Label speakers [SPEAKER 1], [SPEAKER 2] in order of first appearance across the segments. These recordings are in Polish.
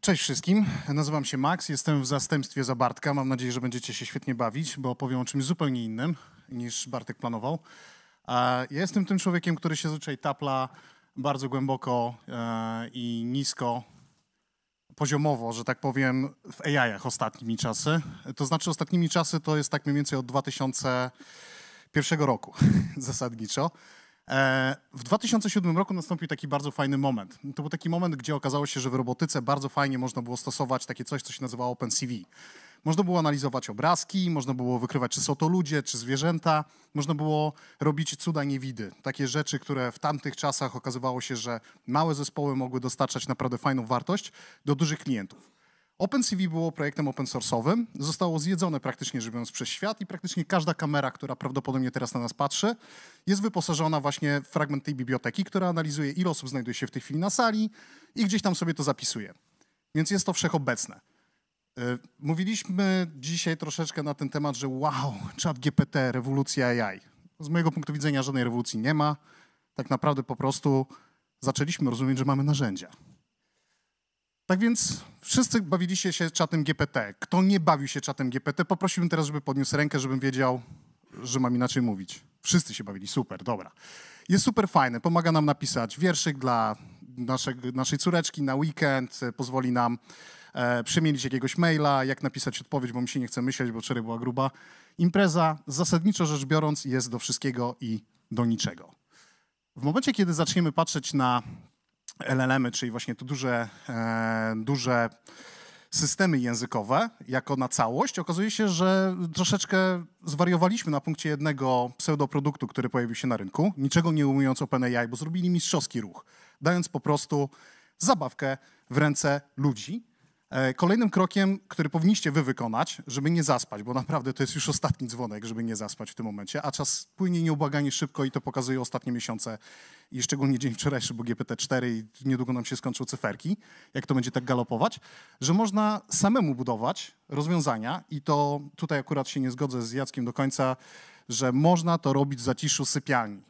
[SPEAKER 1] Cześć wszystkim, nazywam się Max, jestem w zastępstwie za Bartka. Mam nadzieję, że będziecie się świetnie bawić, bo opowiem o czymś zupełnie innym niż Bartek planował. Ja jestem tym człowiekiem, który się zazwyczaj tapla bardzo głęboko e, i nisko poziomowo, że tak powiem, w AI-ach ostatnimi czasy. To znaczy ostatnimi czasy to jest tak mniej więcej od 2000 pierwszego roku zasadniczo. E, w 2007 roku nastąpił taki bardzo fajny moment. To był taki moment, gdzie okazało się, że w robotyce bardzo fajnie można było stosować takie coś, co się nazywało OpenCV. Można było analizować obrazki, można było wykrywać, czy są to ludzie, czy zwierzęta. Można było robić cuda niewidy. Takie rzeczy, które w tamtych czasach okazywało się, że małe zespoły mogły dostarczać naprawdę fajną wartość do dużych klientów. OpenCV było projektem open source'owym, zostało zjedzone praktycznie żywiąc przez świat i praktycznie każda kamera, która prawdopodobnie teraz na nas patrzy, jest wyposażona właśnie w fragment tej biblioteki, która analizuje ile osób znajduje się w tej chwili na sali i gdzieś tam sobie to zapisuje. Więc jest to wszechobecne. Y, mówiliśmy dzisiaj troszeczkę na ten temat, że wow, ChatGPT, GPT, rewolucja AI. Z mojego punktu widzenia żadnej rewolucji nie ma. Tak naprawdę po prostu zaczęliśmy rozumieć, że mamy narzędzia. Tak więc wszyscy bawiliście się czatem GPT. Kto nie bawił się czatem GPT, poprosiłbym teraz, żeby podniósł rękę, żebym wiedział, że mam inaczej mówić. Wszyscy się bawili, super, dobra. Jest super fajne, pomaga nam napisać wierszyk dla naszej, naszej córeczki na weekend, e, pozwoli nam e, przemielić jakiegoś maila, jak napisać odpowiedź, bo mi się nie chce myśleć, bo wczoraj była gruba. Impreza, zasadniczo rzecz biorąc, jest do wszystkiego i do niczego. W momencie, kiedy zaczniemy patrzeć na LLM-y, czyli właśnie te duże, e, duże systemy językowe jako na całość, okazuje się, że troszeczkę zwariowaliśmy na punkcie jednego pseudoproduktu, który pojawił się na rynku, niczego nie umiejąc OpenAI, bo zrobili mistrzowski ruch, dając po prostu zabawkę w ręce ludzi, E, kolejnym krokiem, który powinniście wy wykonać, żeby nie zaspać, bo naprawdę to jest już ostatni dzwonek, żeby nie zaspać w tym momencie, a czas płynie nieubłaganie szybko i to pokazuje ostatnie miesiące i szczególnie dzień wczorajszy, bo GPT-4 i niedługo nam się skończą cyferki, jak to będzie tak galopować, że można samemu budować rozwiązania i to tutaj akurat się nie zgodzę z Jackiem do końca, że można to robić w zaciszu sypialni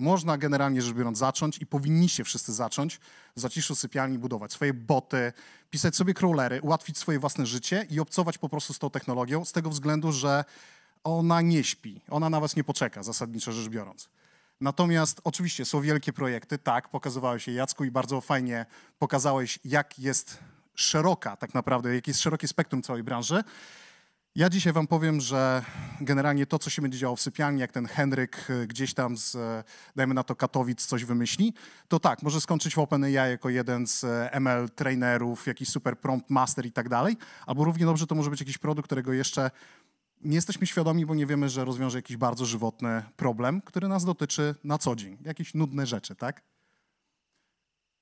[SPEAKER 1] można generalnie rzecz biorąc zacząć i powinniście wszyscy zacząć w zaciszu sypialni budować swoje boty, pisać sobie crawlery, ułatwić swoje własne życie i obcować po prostu z tą technologią z tego względu, że ona nie śpi, ona na was nie poczeka zasadniczo rzecz biorąc. Natomiast oczywiście są wielkie projekty, tak, pokazywałeś je Jacku i bardzo fajnie pokazałeś jak jest szeroka tak naprawdę, jakie jest szerokie spektrum całej branży. Ja dzisiaj wam powiem, że generalnie to, co się będzie działo w sypialni, jak ten Henryk y, gdzieś tam z, e, dajmy na to, Katowic coś wymyśli, to tak, może skończyć w OpenAI jako jeden z e, ML trainerów, jakiś super prompt master i tak dalej, albo równie dobrze to może być jakiś produkt, którego jeszcze nie jesteśmy świadomi, bo nie wiemy, że rozwiąże jakiś bardzo żywotny problem, który nas dotyczy na co dzień. Jakieś nudne rzeczy, tak?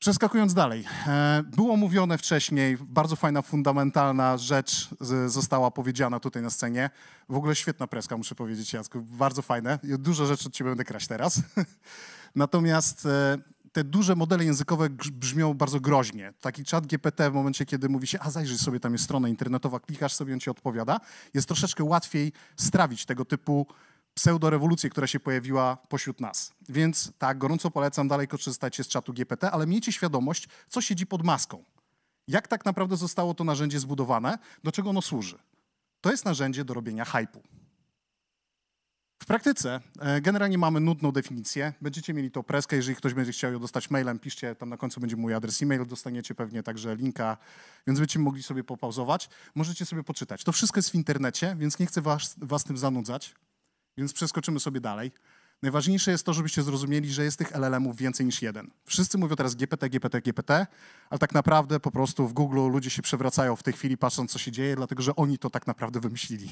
[SPEAKER 1] Przeskakując dalej, e, było mówione wcześniej, bardzo fajna, fundamentalna rzecz została powiedziana tutaj na scenie. W ogóle świetna preska, muszę powiedzieć, Jacku, bardzo fajne. Dużo rzeczy od Ciebie będę kraść teraz. Natomiast e, te duże modele językowe brzmią bardzo groźnie. Taki czat GPT w momencie, kiedy mówi się, a zajrzyj sobie, tam jest strona internetowa, klikasz sobie, on ci odpowiada, jest troszeczkę łatwiej strawić tego typu pseudorewolucję, która się pojawiła pośród nas. Więc tak, gorąco polecam dalej korzystać z czatu GPT, ale miejcie świadomość, co siedzi pod maską. Jak tak naprawdę zostało to narzędzie zbudowane, do czego ono służy. To jest narzędzie do robienia hypu. W praktyce e, generalnie mamy nudną definicję. Będziecie mieli to preskę, jeżeli ktoś będzie chciał ją dostać mailem, piszcie, tam na końcu będzie mój adres e-mail, dostaniecie pewnie także linka, więc będziecie mogli sobie popauzować. Możecie sobie poczytać. To wszystko jest w internecie, więc nie chcę was, was tym zanudzać więc przeskoczymy sobie dalej. Najważniejsze jest to, żebyście zrozumieli, że jest tych LLM-ów więcej niż jeden. Wszyscy mówią teraz GPT, GPT, GPT, ale tak naprawdę po prostu w Google ludzie się przewracają w tej chwili, patrząc, co się dzieje, dlatego że oni to tak naprawdę wymyślili.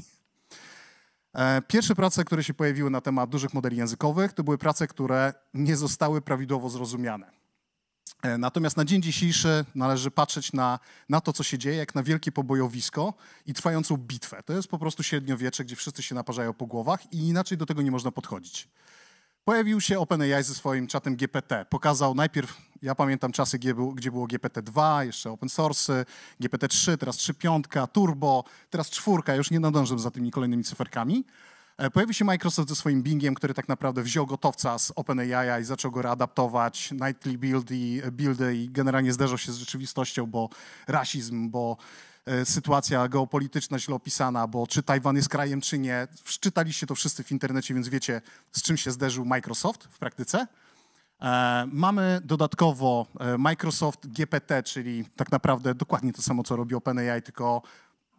[SPEAKER 1] E, pierwsze prace, które się pojawiły na temat dużych modeli językowych, to były prace, które nie zostały prawidłowo zrozumiane. E, natomiast na dzień dzisiejszy należy patrzeć na, na to, co się dzieje, jak na wielkie pobojowisko i trwającą bitwę. To jest po prostu średniowiecze, gdzie wszyscy się naparzają po głowach i inaczej do tego nie można podchodzić. Pojawił się OpenAI ze swoim czatem GPT. Pokazał najpierw, ja pamiętam czasy, gdzie było, GPT-2, jeszcze open source, GPT-3, teraz 3.5, turbo, teraz czwórka, już nie nadążę za tymi kolejnymi cyferkami. E, Pojawił się Microsoft ze swoim Bingiem, który tak naprawdę wziął gotowca z OpenAI i zaczął go readaptować, nightly i e, buildy i generalnie zderzał się z rzeczywistością, bo rasizm, bo e, sytuacja geopolityczna źle opisana, bo czy Tajwan jest krajem, czy nie. Czytaliście to wszyscy w internecie, więc wiecie, z czym się zderzył Microsoft w praktyce. Mamy dodatkowo Microsoft GPT, czyli tak naprawdę dokładnie to samo, co robi OpenAI, tylko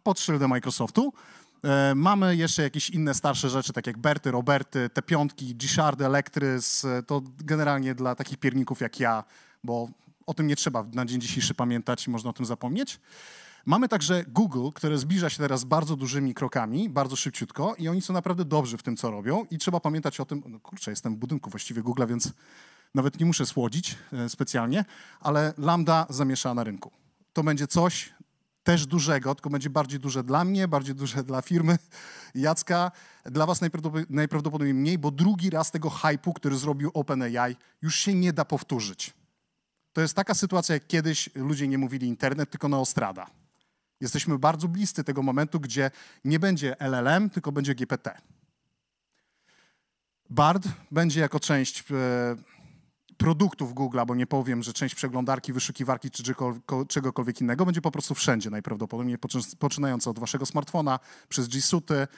[SPEAKER 1] pod szyldem Microsoftu. E, mamy jeszcze jakieś inne starsze rzeczy, tak jak Berty, Roberty, te piątki, Gishardy, Elektrys. E, to generalnie dla takich pierników jak ja, bo o tym nie trzeba na dzień dzisiejszy pamiętać i można o tym zapomnieć. Mamy także Google, które zbliża się teraz bardzo dużymi krokami, bardzo szybciutko i oni są naprawdę dobrzy w tym, co robią i trzeba pamiętać o tym, no kurczę, jestem w budynku właściwie Googlea, więc nawet nie muszę słodzić e, specjalnie, ale Lambda zamiesza na rynku. To będzie coś, też dużego, tylko będzie bardziej duże dla mnie, bardziej duże dla firmy Jacka, dla was najprawdopodobniej mniej, bo drugi raz tego hypu, który zrobił OpenAI, już się nie da powtórzyć. To jest taka sytuacja, jak kiedyś ludzie nie mówili internet, tylko Neostrada. Jesteśmy bardzo bliscy tego momentu, gdzie nie będzie LLM, tylko będzie GPT. BARD będzie jako część... Yy, produktów Google, bo nie powiem, że część przeglądarki, wyszukiwarki czy czegokolwiek innego będzie po prostu wszędzie najprawdopodobniej, poczynając od waszego smartfona, przez G Suite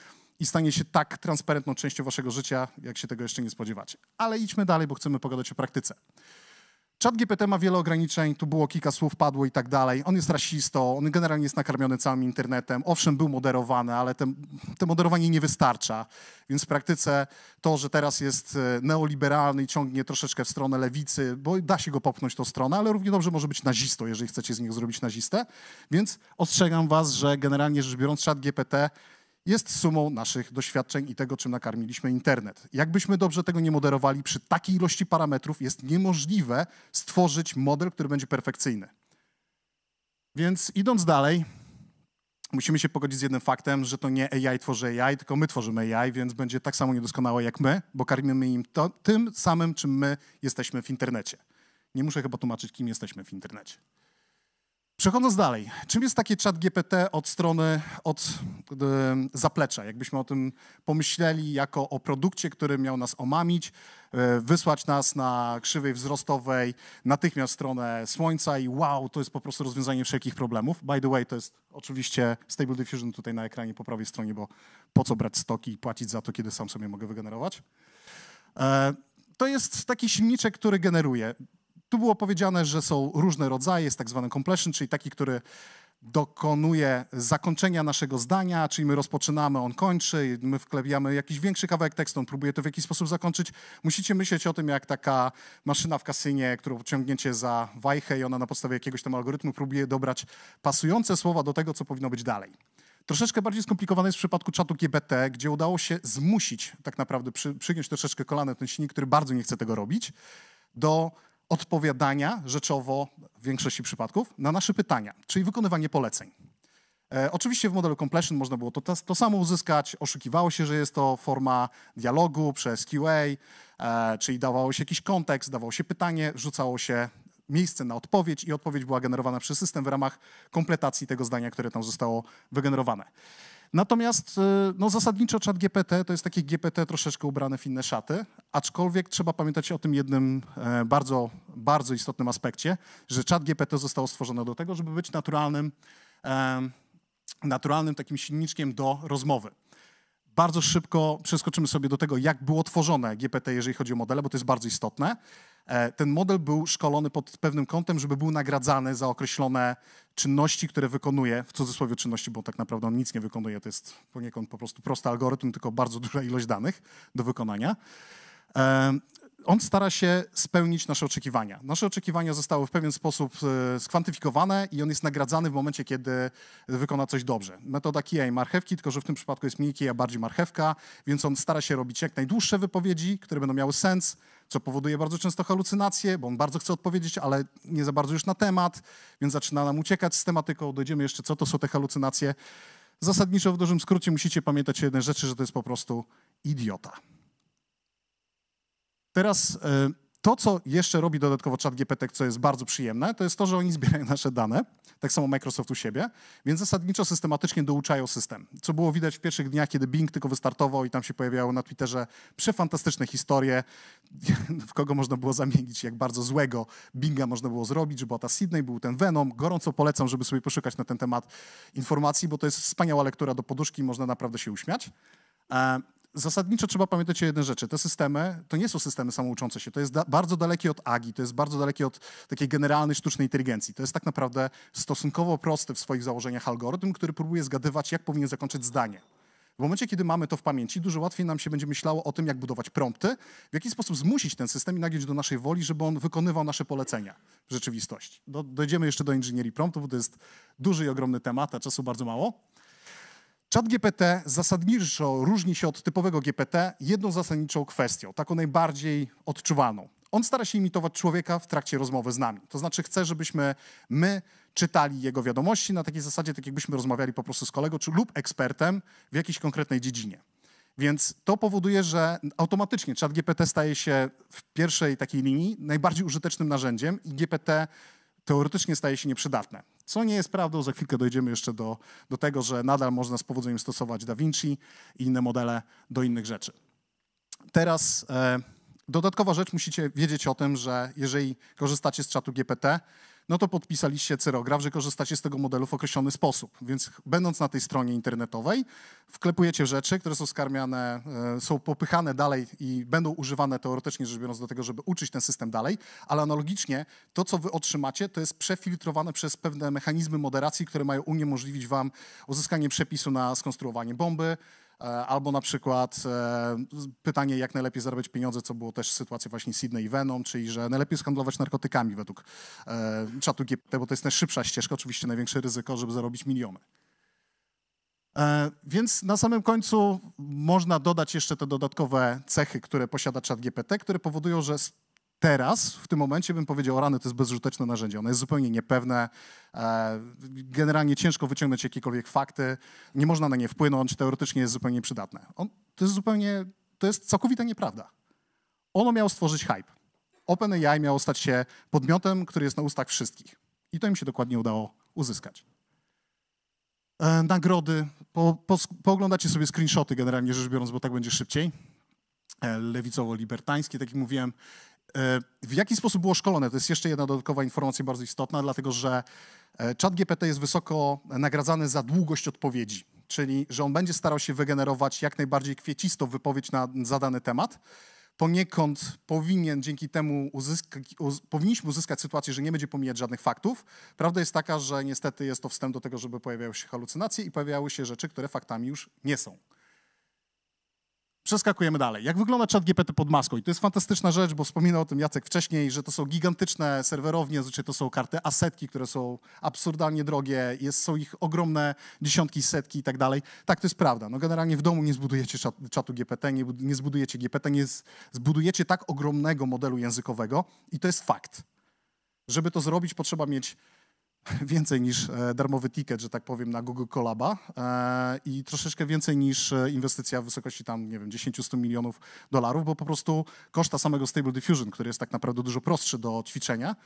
[SPEAKER 1] i stanie się tak transparentną częścią waszego życia, jak się tego jeszcze nie spodziewacie. Ale idźmy dalej, bo chcemy pogadać o praktyce. Czat GPT ma wiele ograniczeń, tu było kilka słów, padło i tak dalej. On jest rasistą, on generalnie jest nakarmiony całym internetem. Owszem, był moderowany, ale to moderowanie nie wystarcza. Więc w praktyce to, że teraz jest e, neoliberalny i ciągnie troszeczkę w stronę lewicy, bo da się go popchnąć tą stronę, ale równie dobrze może być nazistą, jeżeli chcecie z niego zrobić nazistę. Więc ostrzegam was, że generalnie rzecz biorąc, czat GPT jest sumą naszych doświadczeń i tego, czym nakarmiliśmy internet. Jakbyśmy dobrze tego nie moderowali, przy takiej ilości parametrów jest niemożliwe stworzyć model, który będzie perfekcyjny. Więc idąc dalej, musimy się pogodzić z jednym faktem, że to nie AI tworzy AI, tylko my tworzymy AI, więc będzie tak samo niedoskonałe jak my, bo karmimy im to, tym samym, czym my jesteśmy w internecie. Nie muszę chyba tłumaczyć, kim jesteśmy w internecie. Przechodząc dalej, czym jest takie chat GPT od strony, od y, zaplecza? Jakbyśmy o tym pomyśleli jako o produkcie, który miał nas omamić, y, wysłać nas na krzywej wzrostowej natychmiast stronę słońca i wow, to jest po prostu rozwiązanie wszelkich problemów. By the way, to jest oczywiście Stable Diffusion tutaj na ekranie po prawej stronie, bo po co brać stoki i płacić za to, kiedy sam sobie mogę wygenerować? Y, to jest taki silniczek, który generuje. Tu było powiedziane, że są różne rodzaje, jest tak zwany completion, czyli taki, który dokonuje zakończenia naszego zdania, czyli my rozpoczynamy, on kończy, my wklepiamy jakiś większy kawałek tekstu, on próbuje to w jakiś sposób zakończyć. Musicie myśleć o tym, jak taka maszyna w kasynie, którą ciągniecie za wajchę i ona na podstawie jakiegoś tam algorytmu próbuje dobrać pasujące słowa do tego, co powinno być dalej. Troszeczkę bardziej skomplikowane jest w przypadku czatu GPT, gdzie udało się zmusić tak naprawdę, przy, troszeczkę kolana ten silnik, który bardzo nie chce tego robić, do odpowiadania rzeczowo w większości przypadków na nasze pytania, czyli wykonywanie poleceń. E, oczywiście w modelu completion można było to, to, to, samo uzyskać. Oszukiwało się, że jest to forma dialogu przez QA, e, czyli dawało się jakiś kontekst, dawało się pytanie, rzucało się miejsce na odpowiedź i odpowiedź była generowana przez system w ramach kompletacji tego zdania, które tam zostało wygenerowane. Natomiast y, no, zasadniczo czat GPT to jest takie GPT troszeczkę ubrane w inne szaty, aczkolwiek trzeba pamiętać o tym jednym e, bardzo, bardzo istotnym aspekcie, że czat GPT zostało stworzone do tego, żeby być naturalnym, e, naturalnym takim silniczkiem do rozmowy. Bardzo szybko przeskoczymy sobie do tego, jak było tworzone GPT, jeżeli chodzi o modele, bo to jest bardzo istotne. E, ten model był szkolony pod pewnym kątem, żeby był nagradzany za określone czynności, które wykonuje, w cudzysłowie czynności, bo tak naprawdę on nic nie wykonuje, to jest poniekąd po prostu prosty algorytm, tylko bardzo duża ilość danych do wykonania. E, on stara się spełnić nasze oczekiwania. Nasze oczekiwania zostały w pewien sposób e, skwantyfikowane i on jest nagradzany w momencie, kiedy wykona coś dobrze. Metoda kija i marchewki, tylko że w tym przypadku jest mniej kija, bardziej marchewka, więc on stara się robić jak najdłuższe wypowiedzi, które będą miały sens, co powoduje bardzo często halucynacje, bo on bardzo chce odpowiedzieć, ale nie za bardzo już na temat, więc zaczyna nam uciekać z tematyką. Dojdziemy jeszcze, co to są te halucynacje. Zasadniczo w dużym skrócie musicie pamiętać jedne rzeczy, że to jest po prostu idiota. Teraz e, to, co jeszcze robi dodatkowo ChatGPT, co jest bardzo przyjemne, to jest to, że oni zbierają nasze dane, tak samo Microsoft u siebie, więc zasadniczo systematycznie douczają system. Co było widać w pierwszych dniach, kiedy Bing tylko wystartował i tam się pojawiało na Twitterze przefantastyczne historie, w kogo można było zamienić, jak bardzo złego Binga można było zrobić, że była ta Sydney, był ten Venom. Gorąco polecam, żeby sobie poszukać na ten temat informacji, bo to jest wspaniała lektura do poduszki, można naprawdę się uśmiać. E, zasadniczo trzeba pamiętać o jednej rzeczy. Te systemy to nie są systemy samouczące się. To jest da bardzo dalekie od AGI, to jest bardzo dalekie od takiej generalnej sztucznej inteligencji. To jest tak naprawdę stosunkowo prosty w swoich założeniach algorytm, który próbuje zgadywać, jak powinien zakończyć zdanie. W momencie, kiedy mamy to w pamięci, dużo łatwiej nam się będzie myślało o tym, jak budować prompty, w jaki sposób zmusić ten system i nagiąć do naszej woli, żeby on wykonywał nasze polecenia w rzeczywistości. Do, dojdziemy jeszcze do inżynierii promptów, bo to jest duży i ogromny temat, a czasu bardzo mało. Czat GPT zasadniczo różni się od typowego GPT jedną zasadniczą kwestią, taką najbardziej odczuwaną. On stara się imitować człowieka w trakcie rozmowy z nami. To znaczy chce, żebyśmy my czytali jego wiadomości na takiej zasadzie, tak jakbyśmy rozmawiali po prostu z kolegą czy lub ekspertem w jakiejś konkretnej dziedzinie. Więc to powoduje, że automatycznie ChatGPT staje się w pierwszej takiej linii najbardziej użytecznym narzędziem i GPT teoretycznie staje się nieprzydatne. Co nie jest prawdą, za chwilkę dojdziemy jeszcze do, do tego, że nadal można z powodzeniem stosować Da Vinci i inne modele do innych rzeczy. Teraz e, dodatkowa rzecz, musicie wiedzieć o tym, że jeżeli korzystacie z czatu GPT, no to podpisaliście cyrograf, że korzystacie z tego modelu w określony sposób. Więc będąc na tej stronie internetowej, wklepujecie rzeczy, które są skarmiane, e, są popychane dalej i będą używane teoretycznie rzecz biorąc do tego, żeby uczyć ten system dalej, ale analogicznie to, co wy otrzymacie, to jest przefiltrowane przez pewne mechanizmy moderacji, które mają uniemożliwić wam uzyskanie przepisu na skonstruowanie bomby, E, albo na przykład e, pytanie, jak najlepiej zarobić pieniądze, co było też sytuacja właśnie Sydney i Venom, czyli że najlepiej handlować narkotykami według e, czatu GPT, bo to jest najszybsza ścieżka, oczywiście największe ryzyko, żeby zarobić miliony. Więc na samym końcu można dodać jeszcze te dodatkowe cechy, które posiada ChatGPT, które powodują, że Teraz, w tym momencie bym powiedział, rany, to jest bezużyteczne narzędzie, ono jest zupełnie niepewne, e, generalnie ciężko wyciągnąć jakiekolwiek fakty, nie można na nie wpłynąć, teoretycznie jest zupełnie przydatne. On, to jest zupełnie, to jest całkowita nieprawda. Ono miało stworzyć hype. OpenAI miało stać się podmiotem, który jest na ustach wszystkich. I to im się dokładnie udało uzyskać. E, nagrody. Po, po, pooglądacie sobie screenshoty generalnie rzecz biorąc, bo tak będzie szybciej. E, Lewicowo-libertańskie, tak jak mówiłem. E, w jaki sposób było szkolone? To jest jeszcze jedna dodatkowa informacja bardzo istotna, dlatego że e, Chat GPT jest wysoko nagradzany za długość odpowiedzi, czyli że on będzie starał się wygenerować jak najbardziej kwiecistą wypowiedź na zadany temat. Poniekąd powinien dzięki temu uzyskać, uz, powinniśmy uzyskać sytuację, że nie będzie pomijać żadnych faktów. Prawda jest taka, że niestety jest to wstęp do tego, żeby pojawiały się halucynacje i pojawiały się rzeczy, które faktami już nie są. Przeskakujemy dalej. Jak wygląda chat GPT pod maską? I to jest fantastyczna rzecz, bo wspominał o tym Jacek wcześniej, że to są gigantyczne serwerownie, zazwyczaj to są karty asetki, które są absurdalnie drogie, jest, są ich ogromne dziesiątki, setki i tak dalej. Tak, to jest prawda. No generalnie w domu nie zbudujecie chatu czatu GPT, nie, nie zbudujecie GPT, nie zbudujecie tak ogromnego modelu językowego i to jest fakt. Żeby to zrobić, potrzeba mieć więcej niż e, darmowy ticket, że tak powiem, na Google Colaba e, i troszeczkę więcej niż e, inwestycja w wysokości tam, nie wiem, 10-100 milionów dolarów, bo po prostu koszta samego Stable Diffusion, który jest tak naprawdę dużo prostszy do ćwiczenia,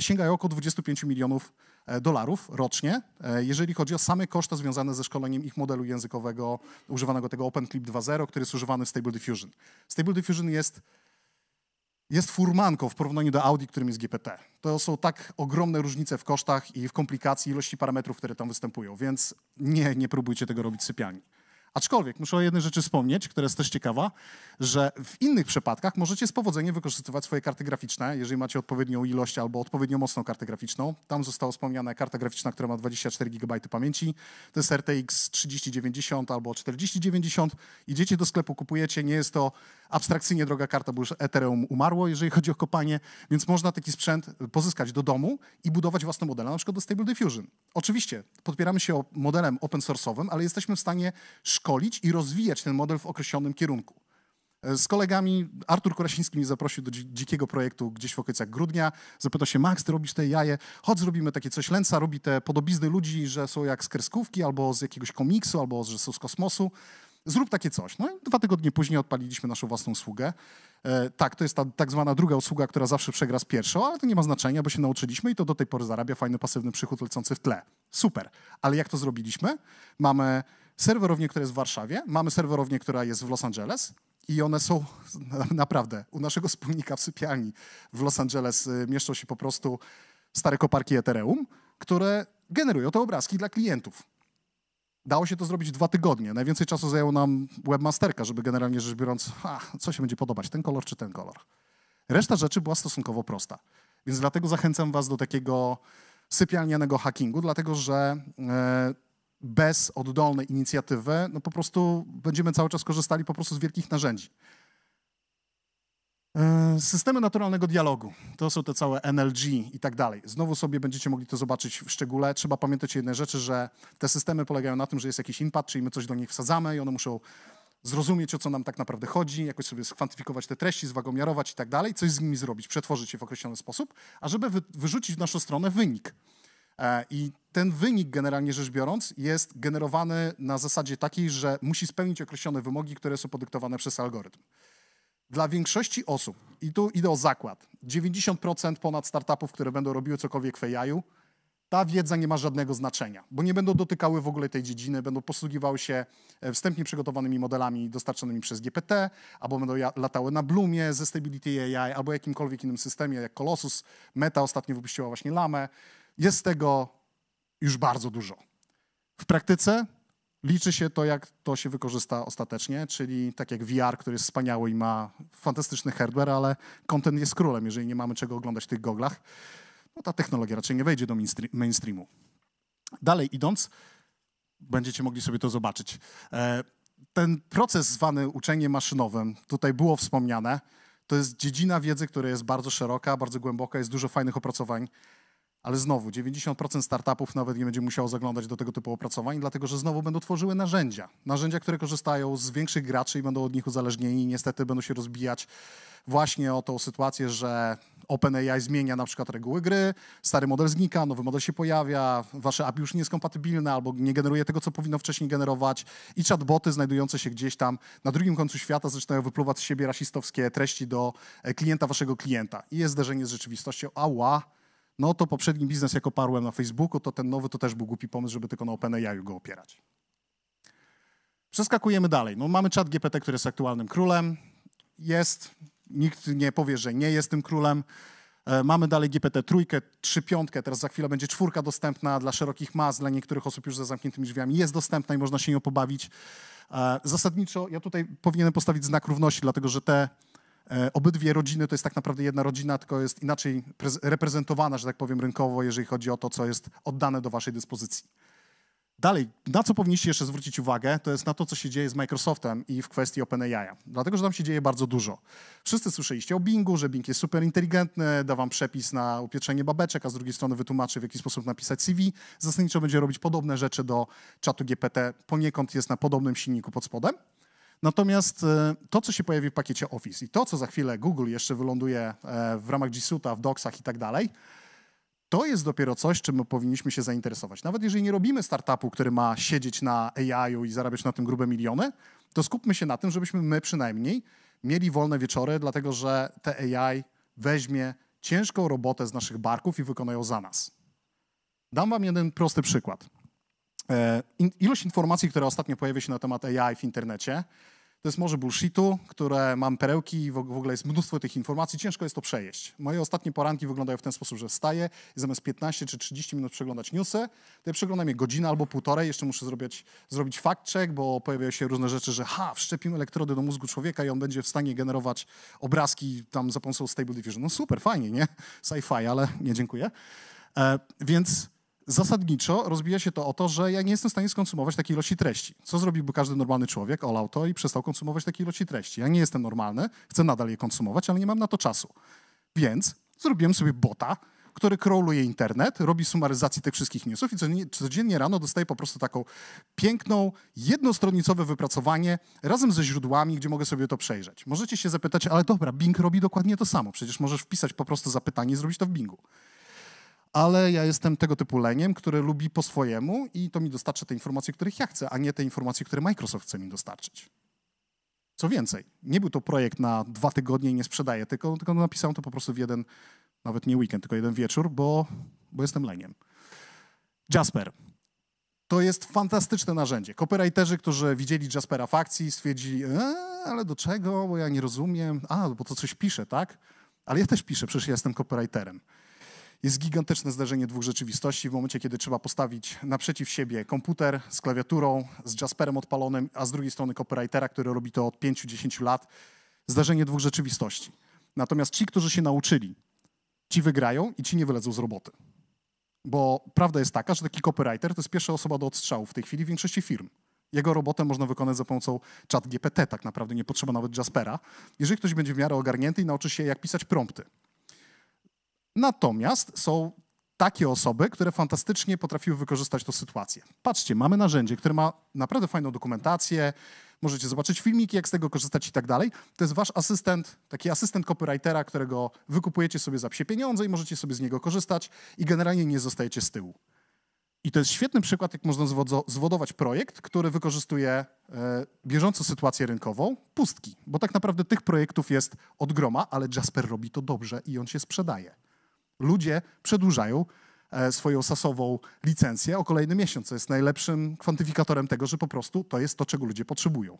[SPEAKER 1] sięgają około 25 milionów dolarów rocznie, jeżeli chodzi o same koszta związane ze szkoleniem ich modelu językowego używanego tego OpenClip 2.0, który jest używany w Stable Diffusion. Stable Diffusion jest jest furmanką w porównaniu do Audi, którym jest GPT. To są tak ogromne różnice w kosztach i w komplikacji ilości parametrów, które tam występują, więc nie, nie próbujcie tego robić sypialni. Aczkolwiek muszę o jednej rzeczy wspomnieć, która jest też ciekawa, że w innych przypadkach możecie z powodzeniem wykorzystywać swoje karty graficzne, jeżeli macie odpowiednią ilość albo odpowiednio mocną kartę graficzną. Tam została wspomniana karta graficzna, która ma 24 GB pamięci. To jest RTX 3090 albo 4090. Idziecie do sklepu, kupujecie, nie jest to Abstrakcyjnie droga karta, bo już Ethereum umarło, jeżeli chodzi o kopanie, więc można taki sprzęt pozyskać do domu i budować własne modele, na przykład do Stable Diffusion. Oczywiście podpieramy się modelem open source'owym, ale jesteśmy w stanie szkolić i rozwijać ten model w określonym kierunku. E, z kolegami Artur Korasiński mnie zaprosił do dzikiego projektu gdzieś w okolicach grudnia. Zapytał się, Max, ty robisz te jaje, chodź zrobimy takie coś. Lęca robi te podobizny ludzi, że są jak z kreskówki, albo z jakiegoś komiksu, albo że są z kosmosu. Zrób takie coś. No i dwa tygodnie później odpaliliśmy naszą własną usługę. E, tak, to jest ta tak zwana druga usługa, która zawsze przegra z pierwszą, ale to nie ma znaczenia, bo się nauczyliśmy i to do tej pory zarabia fajny pasywny przychód lecący w tle. Super. Ale jak to zrobiliśmy? Mamy serwerownię, która jest w Warszawie, mamy serwerownię, która jest w Los Angeles, i one są naprawdę u naszego wspólnika w sypialni w Los Angeles y, mieszczą się po prostu stare koparki Ethereum, które generują te obrazki dla klientów. Dało się to zrobić dwa tygodnie. Najwięcej czasu zajęło nam webmasterka, żeby generalnie rzecz biorąc, a, co się będzie podobać, ten kolor czy ten kolor. Reszta rzeczy była stosunkowo prosta. Więc dlatego zachęcam was do takiego sypialnianego hackingu, dlatego że e, bez oddolnej inicjatywy no po prostu będziemy cały czas korzystali po prostu z wielkich narzędzi. E, systemy naturalnego dialogu, to są te całe NLG i tak dalej. Znowu sobie będziecie mogli to zobaczyć w szczególe. Trzeba pamiętać jedne rzeczy, że te systemy polegają na tym, że jest jakiś impact, czyli my coś do nich wsadzamy i one muszą zrozumieć, o co nam tak naprawdę chodzi, jakoś sobie skwantyfikować te treści, zwagomiarować i tak dalej, coś z nimi zrobić, przetworzyć je w określony sposób, a żeby wy, wyrzucić w naszą stronę wynik. E, I ten wynik, generalnie rzecz biorąc, jest generowany na zasadzie takiej, że musi spełnić określone wymogi, które są podyktowane przez algorytm. Dla większości osób, i tu idę o zakład, 90% ponad startupów, które będą robiły cokolwiek w AI-u, ta wiedza nie ma żadnego znaczenia, bo nie będą dotykały w ogóle tej dziedziny, będą posługiwały się e, wstępnie przygotowanymi modelami dostarczonymi przez GPT, albo będą latały na Bloomie ze Stability AI, albo jakimkolwiek innym systemie, jak Colossus. Meta ostatnio wypuściła właśnie Lamę. Jest tego już bardzo dużo. W praktyce Liczy się to, jak to się wykorzysta ostatecznie, czyli tak jak VR, który jest wspaniały i ma fantastyczny hardware, ale content jest królem. Jeżeli nie mamy czego oglądać w tych goglach, no ta technologia raczej nie wejdzie do mainstreamu. Dalej idąc, będziecie mogli sobie to zobaczyć. E, ten proces zwany uczeniem maszynowym, tutaj było wspomniane, to jest dziedzina wiedzy, która jest bardzo szeroka, bardzo głęboka, jest dużo fajnych opracowań. Ale znowu 90% startupów nawet nie będzie musiało zaglądać do tego typu opracowań, dlatego że znowu będą tworzyły narzędzia. Narzędzia, które korzystają z większych graczy i będą od nich uzależnieni i niestety będą się rozbijać właśnie o tą sytuację, że OpenAI zmienia na przykład reguły gry, stary model znika, nowy model się pojawia, wasze API już nie jest kompatybilne albo nie generuje tego, co powinno wcześniej generować i chatboty znajdujące się gdzieś tam na drugim końcu świata zaczynają wypluwać z siebie rasistowskie treści do e, klienta waszego klienta i jest zderzenie z rzeczywistością, ała, no to poprzedni biznes, jako parłem na Facebooku, to ten nowy to też był głupi pomysł, żeby tylko na OpenAI go opierać. Przeskakujemy dalej. No, mamy czat GPT, który jest aktualnym królem. Jest, nikt nie powie, że nie jest tym królem. E, mamy dalej GPT trójkę, trzy piątkę, teraz za chwilę będzie czwórka dostępna dla szerokich mas, dla niektórych osób już za zamkniętymi drzwiami. Jest dostępna i można się nią pobawić. E, zasadniczo ja tutaj powinienem postawić znak równości, dlatego że te E, obydwie rodziny to jest tak naprawdę jedna rodzina, tylko jest inaczej reprezentowana, że tak powiem, rynkowo, jeżeli chodzi o to, co jest oddane do waszej dyspozycji. Dalej, na co powinniście jeszcze zwrócić uwagę, to jest na to, co się dzieje z Microsoftem i w kwestii OpenAI, dlatego że tam się dzieje bardzo dużo. Wszyscy słyszeliście o Bingu, że Bing jest super inteligentny, da wam przepis na upieczenie babeczek, a z drugiej strony wytłumaczy, w jaki sposób napisać CV. Zasadniczo będzie robić podobne rzeczy do czatu GPT, poniekąd jest na podobnym silniku pod spodem. Natomiast e, to, co się pojawi w pakiecie Office i to, co za chwilę Google jeszcze wyląduje e, w ramach G Suite, w Docsach i tak dalej, to jest dopiero coś, czym powinniśmy się zainteresować. Nawet jeżeli nie robimy startupu, który ma siedzieć na AI-u i zarabiać na tym grube miliony, to skupmy się na tym, żebyśmy my przynajmniej mieli wolne wieczory, dlatego że te AI weźmie ciężką robotę z naszych barków i wykonają za nas. Dam wam jeden prosty przykład. E, ilość informacji, która ostatnio pojawia się na temat AI w internecie, to jest morze bullshitu, które mam perełki i w ogóle jest mnóstwo tych informacji. Ciężko jest to przejeść. Moje ostatnie poranki wyglądają w ten sposób, że wstaję i zamiast 15 czy 30 minut przeglądać newsy, to ja przeglądam je godzinę albo półtorej. Jeszcze muszę zrobić, zrobić fact check, bo pojawiają się różne rzeczy, że ha, wszczepimy elektrody do mózgu człowieka i on będzie w stanie generować obrazki tam za pomocą Stable Diffusion. No super, fajnie, nie? Sci-fi, ale nie dziękuję. E, więc Zasadniczo rozbija się to o to, że ja nie jestem w stanie skonsumować takiej ilości treści. Co zrobiłby każdy normalny człowiek? Olał to i przestał konsumować takiej ilości treści. Ja nie jestem normalny, chcę nadal je konsumować, ale nie mam na to czasu. Więc zrobiłem sobie bota, który crawluje internet, robi sumaryzację tych wszystkich newsów i codziennie rano dostaję po prostu taką piękną, jednostronicowe wypracowanie razem ze źródłami, gdzie mogę sobie to przejrzeć. Możecie się zapytać, ale dobra, Bing robi dokładnie to samo, przecież możesz wpisać po prostu zapytanie i zrobić to w Bingu ale ja jestem tego typu leniem, który lubi po swojemu i to mi dostarcza te informacje, których ja chcę, a nie te informacje, które Microsoft chce mi dostarczyć. Co więcej, nie był to projekt na dwa tygodnie i nie sprzedaję, tylko, tylko napisałem to po prostu w jeden, nawet nie weekend, tylko jeden wieczór, bo, bo jestem leniem. Jasper. To jest fantastyczne narzędzie. Copywriterzy, którzy widzieli Jaspera w akcji, stwierdzili, e, ale do czego, bo ja nie rozumiem. A, bo to coś pisze, tak? Ale ja też piszę, przecież ja jestem copywriterem jest gigantyczne zderzenie dwóch rzeczywistości w momencie, kiedy trzeba postawić naprzeciw siebie komputer z klawiaturą, z Jasperem odpalonym, a z drugiej strony copywritera, który robi to od 5-10 lat. Zderzenie dwóch rzeczywistości. Natomiast ci, którzy się nauczyli, ci wygrają i ci nie wylezą z roboty. Bo prawda jest taka, że taki copywriter to jest pierwsza osoba do odstrzału w tej chwili w większości firm. Jego robotę można wykonać za pomocą chat GPT, tak naprawdę nie potrzeba nawet Jaspera. Jeżeli ktoś będzie w miarę ogarnięty i nauczy się, jak pisać prompty, Natomiast są takie osoby, które fantastycznie potrafiły wykorzystać tę sytuację. Patrzcie, mamy narzędzie, które ma naprawdę fajną dokumentację, możecie zobaczyć filmiki, jak z tego korzystać i tak dalej. To jest wasz asystent, taki asystent copywritera, którego wykupujecie sobie za psie pieniądze i możecie sobie z niego korzystać i generalnie nie zostajecie z tyłu. I to jest świetny przykład, jak można zwodować projekt, który wykorzystuje e, bieżącą sytuację rynkową, pustki, bo tak naprawdę tych projektów jest od groma, ale Jasper robi to dobrze i on się sprzedaje. Ludzie przedłużają e, swoją sasową licencję o kolejny miesiąc, co jest najlepszym kwantyfikatorem tego, że po prostu to jest to, czego ludzie potrzebują.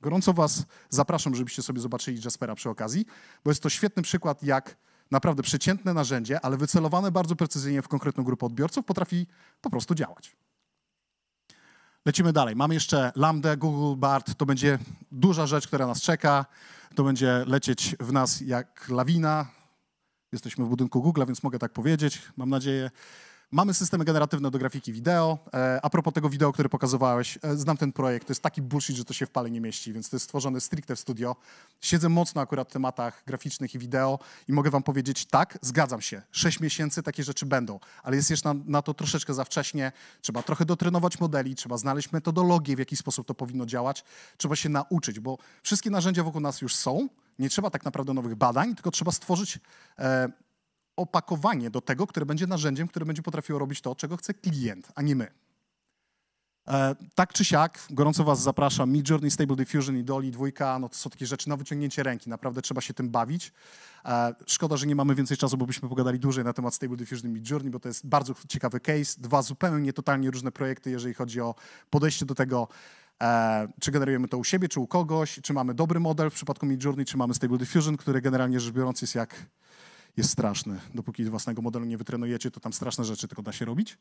[SPEAKER 1] Gorąco Was zapraszam, żebyście sobie zobaczyli Jaspera przy okazji, bo jest to świetny przykład, jak naprawdę przeciętne narzędzie, ale wycelowane bardzo precyzyjnie w konkretną grupę odbiorców, potrafi po prostu działać. Lecimy dalej. Mamy jeszcze Lambda, Google, BART. To będzie duża rzecz, która nas czeka. To będzie lecieć w nas jak lawina. Jesteśmy w budynku Google, więc mogę tak powiedzieć, mam nadzieję. Mamy systemy generatywne do grafiki wideo. E, a propos tego wideo, które pokazywałeś, e, znam ten projekt, to jest taki bullshit, że to się w pale nie mieści, więc to jest stworzone stricte w studio. Siedzę mocno akurat w tematach graficznych i wideo i mogę wam powiedzieć, tak, zgadzam się, sześć miesięcy takie rzeczy będą, ale jest jeszcze na, na to troszeczkę za wcześnie. Trzeba trochę dotrenować modeli, trzeba znaleźć metodologię, w jaki sposób to powinno działać, trzeba się nauczyć, bo wszystkie narzędzia wokół nas już są, nie trzeba tak naprawdę nowych badań, tylko trzeba stworzyć e, opakowanie do tego, które będzie narzędziem, które będzie potrafiło robić to, czego chce klient, a nie my. E, tak czy siak, gorąco Was zapraszam. Midjourney Journey, Stable Diffusion i Dolly, dwójka, no to są takie rzeczy na wyciągnięcie ręki. Naprawdę trzeba się tym bawić. E, szkoda, że nie mamy więcej czasu, bo byśmy pogadali dłużej na temat Stable Diffusion i Midjourney, Journey, bo to jest bardzo ciekawy case. Dwa zupełnie, totalnie różne projekty, jeżeli chodzi o podejście do tego, e, czy generujemy to u siebie, czy u kogoś, czy mamy dobry model w przypadku Midjourney, Journey, czy mamy Stable Diffusion, który generalnie rzecz biorąc jest jak jest straszny. Dopóki własnego modelu nie wytrenujecie, to tam straszne rzeczy tylko da się robić.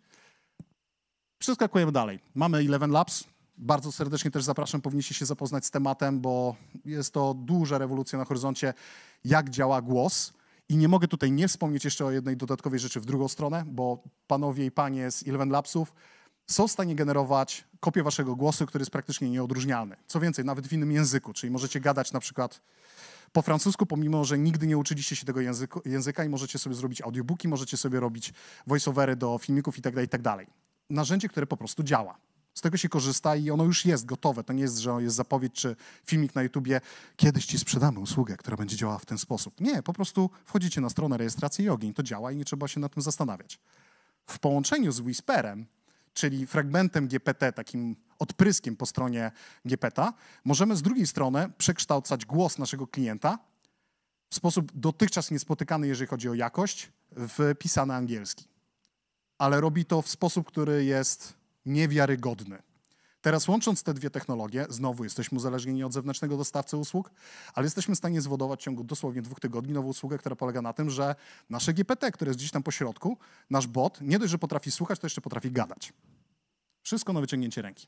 [SPEAKER 1] Przeskakujemy dalej. Mamy Eleven Labs. Bardzo serdecznie też zapraszam, powinniście się zapoznać z tematem, bo jest to duża rewolucja na horyzoncie, jak działa głos. I nie mogę tutaj nie wspomnieć jeszcze o jednej dodatkowej rzeczy w drugą stronę, bo panowie i panie z Eleven Labsów są w stanie generować kopię waszego głosu, który jest praktycznie nieodróżnialny. Co więcej, nawet w innym języku, czyli możecie gadać na przykład po francusku, pomimo że nigdy nie uczyliście się tego języku, języka i możecie sobie zrobić audiobooki, możecie sobie robić voiceovery do filmików itd., tak itd. Tak Narzędzie, które po prostu działa. Z tego się korzysta i ono już jest gotowe. To nie jest, że jest zapowiedź czy filmik na YouTubie, kiedyś ci sprzedamy usługę, która będzie działała w ten sposób. Nie, po prostu wchodzicie na stronę rejestracji i ogień. To działa i nie trzeba się nad tym zastanawiać. W połączeniu z Whisperem, czyli fragmentem GPT, takim odpryskiem po stronie GPT, możemy z drugiej strony przekształcać głos naszego klienta w sposób dotychczas niespotykany, jeżeli chodzi o jakość, w pisany angielski. Ale robi to w sposób, który jest niewiarygodny. Teraz łącząc te dwie technologie, znowu jesteśmy uzależnieni od zewnętrznego dostawcy usług, ale jesteśmy w stanie zwodować w ciągu dosłownie dwóch tygodni nową usługę, która polega na tym, że nasze GPT, które jest gdzieś tam po środku, nasz bot, nie dość, że potrafi słuchać, to jeszcze potrafi gadać. Wszystko na wyciągnięcie ręki.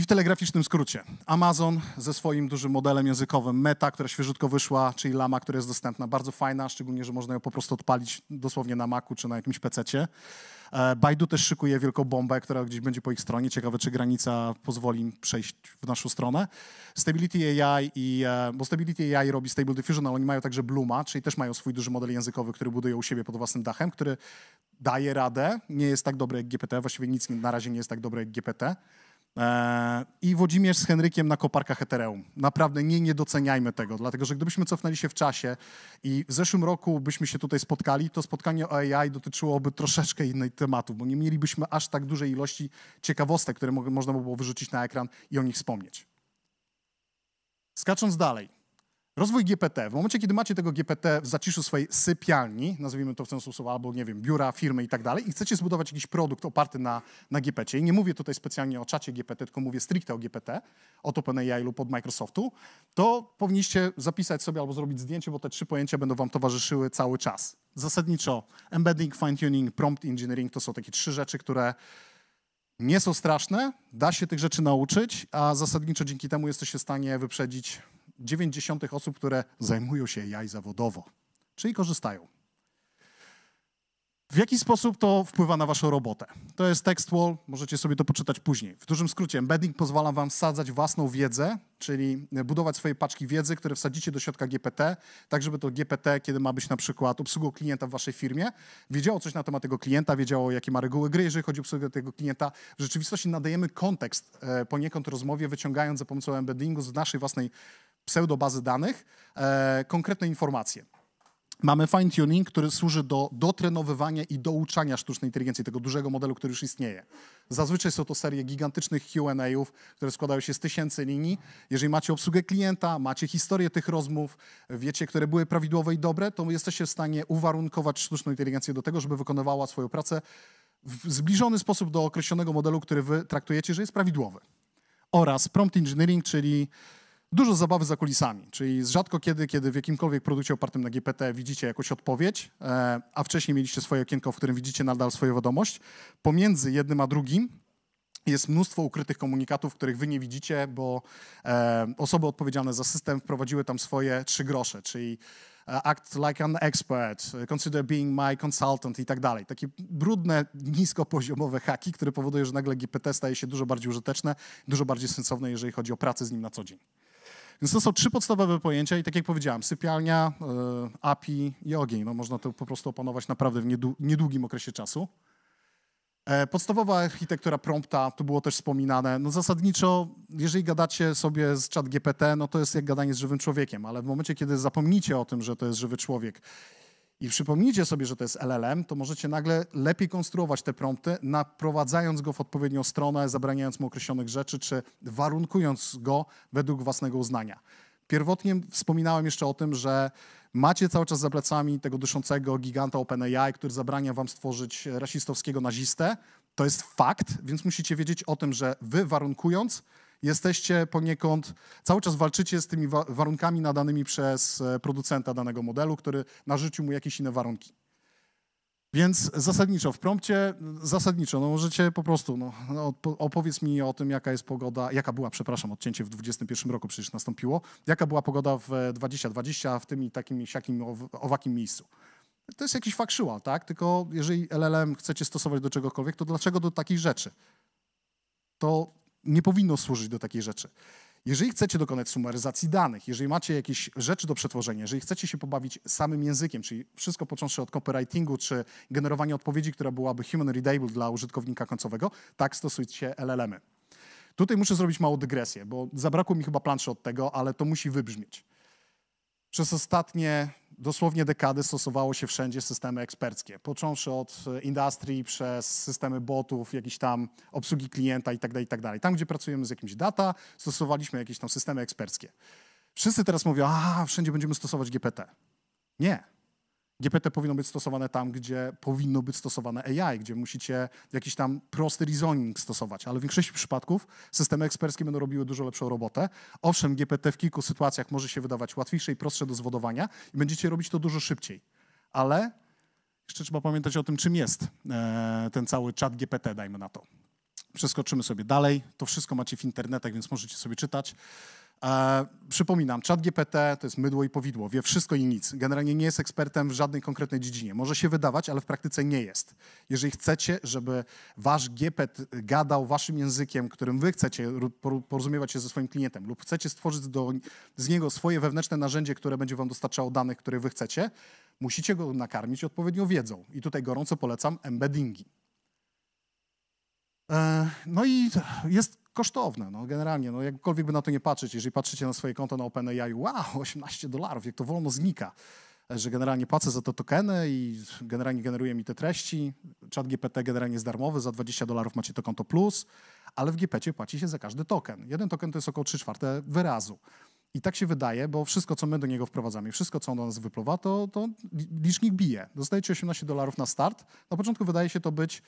[SPEAKER 1] I w telegraficznym skrócie, Amazon ze swoim dużym modelem językowym, Meta, która świeżutko wyszła, czyli Lama, która jest dostępna, bardzo fajna, szczególnie, że można ją po prostu odpalić dosłownie na Macu czy na jakimś PC-cie. E, Baidu też szykuje wielką bombę, która gdzieś będzie po ich stronie. Ciekawe, czy granica pozwoli im przejść w naszą stronę. Stability AI, i, e, bo Stability AI robi Stable Diffusion, ale oni mają także Bluma, czyli też mają swój duży model językowy, który budują u siebie pod własnym dachem, który daje radę, nie jest tak dobry jak GPT, właściwie nic na razie nie jest tak dobre jak GPT. E, I Włodzimierz z Henrykiem na koparkach Ethereum. Naprawdę nie, niedoceniajmy tego, dlatego że gdybyśmy cofnęli się w czasie i w zeszłym roku byśmy się tutaj spotkali, to spotkanie o AI dotyczyłoby troszeczkę innych tematów, bo nie mielibyśmy aż tak dużej ilości ciekawostek, które można by było wyrzucić na ekran i o nich wspomnieć. Skacząc dalej, Rozwój GPT. W momencie, kiedy macie tego GPT w zaciszu swojej sypialni, nazwijmy to w ten sposób, albo nie wiem, biura, firmy i tak dalej, i chcecie zbudować jakiś produkt oparty na, na GPT, i nie mówię tutaj specjalnie o czacie GPT, tylko mówię stricte o GPT, o OpenAI lub od Microsoftu, to powinniście zapisać sobie albo zrobić zdjęcie, bo te trzy pojęcia będą wam towarzyszyły cały czas. Zasadniczo embedding, fine-tuning, prompt engineering to są takie trzy rzeczy, które nie są straszne, da się tych rzeczy nauczyć, a zasadniczo dzięki temu jesteście w stanie wyprzedzić 9 osób, które zajmują się jaj zawodowo, czyli korzystają. W jaki sposób to wpływa na waszą robotę? To jest text wall, możecie sobie to poczytać później. W dużym skrócie, embedding pozwala wam wsadzać własną wiedzę, czyli budować swoje paczki wiedzy, które wsadzicie do środka GPT, tak żeby to GPT, kiedy ma być na przykład obsługą klienta w waszej firmie, wiedziało coś na temat tego klienta, wiedziało jakie ma reguły gry, jeżeli chodzi o obsługę tego klienta. W rzeczywistości nadajemy kontekst e, poniekąd rozmowie, wyciągając za pomocą embeddingu z naszej własnej pseudobazy danych e, konkretne informacje. Mamy fine tuning, który służy do dotrenowywania i douczania sztucznej inteligencji, tego dużego modelu, który już istnieje. Zazwyczaj są to serie gigantycznych Q&A'ów, które składają się z tysięcy linii. Jeżeli macie obsługę klienta, macie historię tych rozmów, wiecie, które były prawidłowe i dobre, to jesteście w stanie uwarunkować sztuczną inteligencję do tego, żeby wykonywała swoją pracę w zbliżony sposób do określonego modelu, który wy traktujecie, że jest prawidłowy. Oraz prompt engineering, czyli dużo zabawy za kulisami, czyli rzadko kiedy, kiedy w jakimkolwiek produkcie opartym na GPT widzicie jakąś odpowiedź, e, a wcześniej mieliście swoje okienko, w którym widzicie nadal swoją wiadomość, pomiędzy jednym a drugim jest mnóstwo ukrytych komunikatów, których wy nie widzicie, bo e, osoby odpowiedzialne za system wprowadziły tam swoje trzy grosze, czyli e, act like an expert, consider being my consultant i tak dalej. Takie brudne, niskopoziomowe haki, które powodują, że nagle GPT staje się dużo bardziej użyteczne, dużo bardziej sensowne, jeżeli chodzi o pracę z nim na co dzień. Więc to są trzy podstawowe pojęcia i tak jak powiedziałem, sypialnia, e, API i ogień. No, można to po prostu opanować naprawdę w niedługim okresie czasu. E, podstawowa architektura prompta, to było też wspominane. No zasadniczo, jeżeli gadacie sobie z chat GPT, no to jest jak gadanie z żywym człowiekiem, ale w momencie, kiedy zapomnicie o tym, że to jest żywy człowiek i przypomnijcie sobie, że to jest LLM, to możecie nagle lepiej konstruować te prompty, naprowadzając go w odpowiednią stronę, zabraniając mu określonych rzeczy, czy warunkując go według własnego uznania. Pierwotnie wspominałem jeszcze o tym, że macie cały czas za plecami tego dyszącego giganta OpenAI, który zabrania wam stworzyć rasistowskiego nazistę. To jest fakt, więc musicie wiedzieć o tym, że wy warunkując, jesteście poniekąd, cały czas walczycie z tymi warunkami nadanymi przez e, producenta danego modelu, który narzucił mu jakieś inne warunki. Więc zasadniczo w prompcie, zasadniczo, no możecie po prostu, no, no opowiedz mi o tym, jaka jest pogoda, jaka była, przepraszam, odcięcie w 2021 roku przecież nastąpiło, jaka była pogoda w 2020 w tym i takim, siakim, owakim miejscu. To jest jakiś fakszyła, tak? Tylko jeżeli LLM chcecie stosować do czegokolwiek, to dlaczego do takich rzeczy? To nie powinno służyć do takiej rzeczy. Jeżeli chcecie dokonać sumaryzacji danych, jeżeli macie jakieś rzeczy do przetworzenia, jeżeli chcecie się pobawić samym językiem, czyli wszystko począwszy od copywritingu czy generowania odpowiedzi, która byłaby human readable dla użytkownika końcowego, tak stosujcie LLM-y. Tutaj muszę zrobić małą dygresję, bo zabrakło mi chyba planszy od tego, ale to musi wybrzmieć. Przez ostatnie dosłownie dekady stosowało się wszędzie systemy eksperckie, począwszy od e, industrii, przez systemy botów, jakieś tam obsługi klienta itd., tak itd. Tak tam, gdzie pracujemy z jakimś data, stosowaliśmy jakieś tam systemy eksperckie. Wszyscy teraz mówią, a wszędzie będziemy stosować GPT. Nie, GPT powinno być stosowane tam, gdzie powinno być stosowane AI, gdzie musicie jakiś tam prosty reasoning stosować, ale w większości przypadków systemy eksperckie będą robiły dużo lepszą robotę. Owszem, GPT w kilku sytuacjach może się wydawać łatwiejsze i prostsze do zwodowania i będziecie robić to dużo szybciej, ale jeszcze trzeba pamiętać o tym, czym jest e, ten cały czat GPT, dajmy na to przeskoczymy sobie dalej. To wszystko macie w internetach, więc możecie sobie czytać. E, przypominam, ChatGPT to jest mydło i powidło, wie wszystko i nic. Generalnie nie jest ekspertem w żadnej konkretnej dziedzinie. Może się wydawać, ale w praktyce nie jest. Jeżeli chcecie, żeby wasz GPT gadał waszym językiem, którym wy chcecie porozumiewać się ze swoim klientem lub chcecie stworzyć do, z niego swoje wewnętrzne narzędzie, które będzie wam dostarczało danych, które wy chcecie, musicie go nakarmić odpowiednią wiedzą. I tutaj gorąco polecam embeddingi. E, no i jest kosztowne, no generalnie, no jakkolwiek by na to nie patrzeć, jeżeli patrzycie na swoje konto na OpenAI, wow, 18 dolarów, jak to wolno znika, e, że generalnie płacę za te tokeny i generalnie generuje mi te treści, chat GPT generalnie jest darmowy, za 20 dolarów macie to konto plus, ale w GPT płaci się za każdy token. Jeden token to jest około 3 czwarte wyrazu. I tak się wydaje, bo wszystko, co my do niego wprowadzamy, wszystko, co on do nas wypluwa, to, to licznik bije. Dostajecie 18 dolarów na start. Na początku wydaje się to być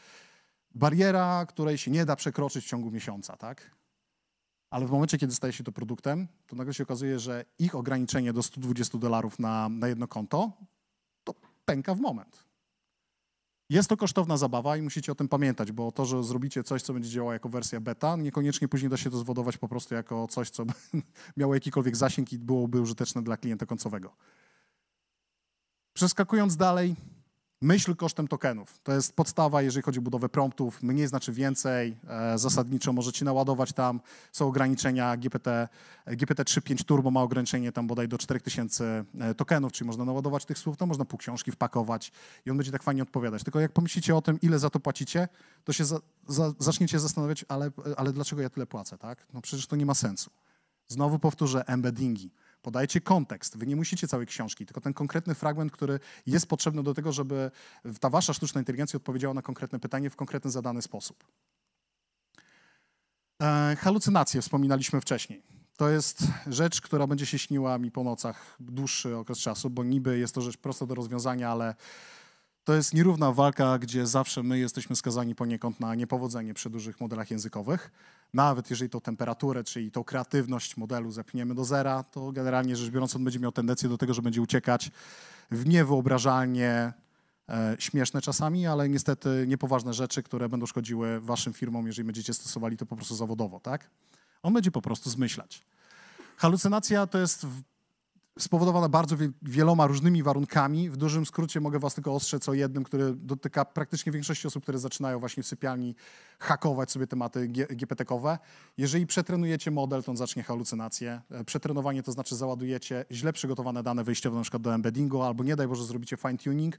[SPEAKER 1] Bariera, której się nie da przekroczyć w ciągu miesiąca, tak? Ale w momencie, kiedy staje się to produktem, to nagle się okazuje, że ich ograniczenie do 120 dolarów na, na jedno konto, to pęka w moment. Jest to kosztowna zabawa i musicie o tym pamiętać, bo to, że zrobicie coś, co będzie działało jako wersja beta, niekoniecznie później da się to zwodować po prostu jako coś, co miało jakikolwiek zasięg i byłoby użyteczne dla klienta końcowego. Przeskakując dalej, Myśl kosztem tokenów. To jest podstawa, jeżeli chodzi o budowę promptów. Mniej znaczy więcej. E, zasadniczo możecie naładować tam. Są ograniczenia GPT, GPT-3.5 Turbo ma ograniczenie tam bodaj do 4000 e, tokenów, czyli można naładować tych słów, to można pół książki wpakować i on będzie tak fajnie odpowiadać. Tylko jak pomyślicie o tym, ile za to płacicie, to się za, za, zaczniecie zastanawiać, ale, ale dlaczego ja tyle płacę, tak? No przecież to nie ma sensu. Znowu powtórzę, embeddingi podajcie kontekst. Wy nie musicie całej książki, tylko ten konkretny fragment, który jest potrzebny do tego, żeby ta wasza sztuczna inteligencja odpowiedziała na konkretne pytanie w konkretny zadany sposób. E, halucynacje wspominaliśmy wcześniej. To jest rzecz, która będzie się śniła mi po nocach dłuższy okres czasu, bo niby jest to rzecz prosta do rozwiązania, ale to jest nierówna walka, gdzie zawsze my jesteśmy skazani poniekąd na niepowodzenie przy dużych modelach językowych. Nawet jeżeli tą temperaturę, czyli tą kreatywność modelu zepniemy do zera, to generalnie rzecz biorąc on będzie miał tendencję do tego, że będzie uciekać w niewyobrażalnie e, śmieszne czasami, ale niestety niepoważne rzeczy, które będą szkodziły waszym firmom, jeżeli będziecie stosowali to po prostu zawodowo, tak? On będzie po prostu zmyślać. Halucynacja to jest spowodowana bardzo wieloma różnymi warunkami. W dużym skrócie mogę was tylko ostrzec o jednym, który dotyka praktycznie większości osób, które zaczynają właśnie w sypialni hakować sobie tematy GPT-kowe. Jeżeli przetrenujecie model, to on zacznie halucynację. E, przetrenowanie to znaczy załadujecie źle przygotowane dane wyjściowe na przykład do embeddingu albo nie daj Boże zrobicie fine-tuning